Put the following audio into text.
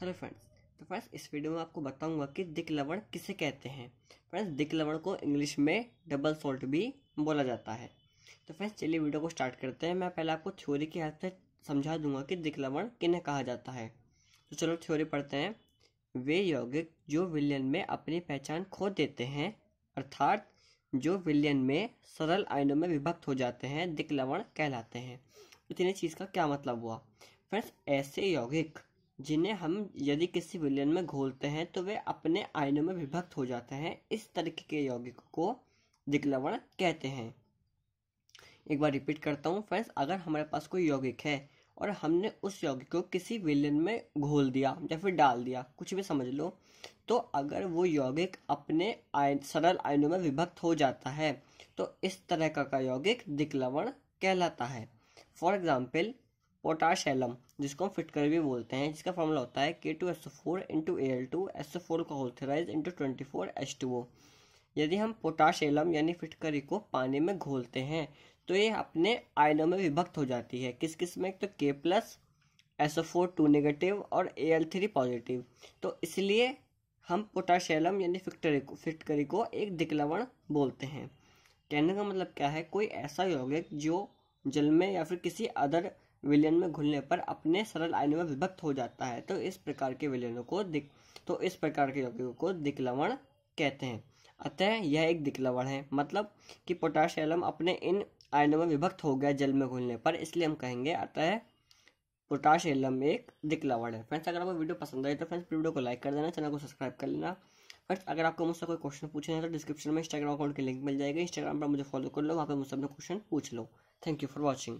hello friends तो friends इस video में आपको बताऊंगा कि दिक लवण किसे कहते हैं फ्रेंड्स दिक लवण को इंग्लिश में डबल सोल्ट भी बोला जाता है तो फ्रेंड्स चलिए वीडियो को स्टार्ट करते हैं मैं पहले आपको थ्योरी के हाथ से समझा दूंगा कि दिक लवण किन्हें कहा जाता है तो चलो थ्योरी पढ़ते हैं वे यौगिक जो विलयन में अपनी पहचान खो देते हैं अर्थात जो विलयन में सरल आयनों में विभक्त हो जाते हैं दिक लवण कहलाते हैं तो इतनी चीज़ का क्या मतलब हुआ फ्रेंड्स ऐसे यौगिक जिन्हें हम यदि किसी विलयन में घोलते हैं तो वे अपने आयनों में विभक्त हो जाते हैं इस तरीके के यौगिक को दिग्लवण कहते हैं एक बार रिपीट करता हूँ फ्रेंड्स अगर हमारे पास कोई यौगिक है और हमने उस यौगिक को किसी विलयन में घोल दिया या फिर डाल दिया कुछ भी समझ लो तो अगर वो यौगिक अपने आयन सरल आयनों में विभक्त हो जाता है तो इस तरह का, यौगिक दिक्लवण कहलाता है फॉर एग्जाम्पल पोटाश एलम जिसको हम फिटकर भी बोलते हैं जिसका फॉर्मूला होता है K two S O four into A L two S O four का होल्थराइज into twenty four H two O यदि हम पोटाश एलम यानी फिटकरी को पानी में घोलते हैं तो ये अपने आयनों में विभक्त हो जाती है किस किस में तो K plus S O four two negative और ए एल थ्री पॉजिटिव तो इसलिए हम पोटाशेलम यानी फिटकरी को फिटकरी को एक दिकलवण बोलते हैं कहने का मतलब क्या है कोई ऐसा यौगिक जो जल में या फिर किसी अदर विलयन में घुलने पर अपने सरल आयनों में विभक्त हो जाता है तो इस प्रकार के विलयनों को दिख तो इस प्रकार के यौगिकों को दिक्लवण कहते हैं अतः यह एक दिक्लवण है मतलब कि पोटाश एलम अपने इन आयनों में विभक्त हो गया जल में घुलने पर इसलिए हम कहेंगे अतः पोटाश एलम एक दिक्लवण है फ्रेंड्स अगर आपको वीडियो पसंद आई तो फ्रेंड्स वीडियो को लाइक कर देना चैनल को सब्सक्राइब कर लेना फ्रेंड्स अगर आपको मुझसे कोई क्वेश्चन पूछना है तो डिस्क्रिप्शन में इंस्टाग्राम अकाउंट की लिंक मिल जाएगी इंस्टाग्राम पर मुझे फॉलो कर लो वहाँ पर मुझसे अपना क्वेश्चन पूछ लो थैंक यू फॉर वॉचिंग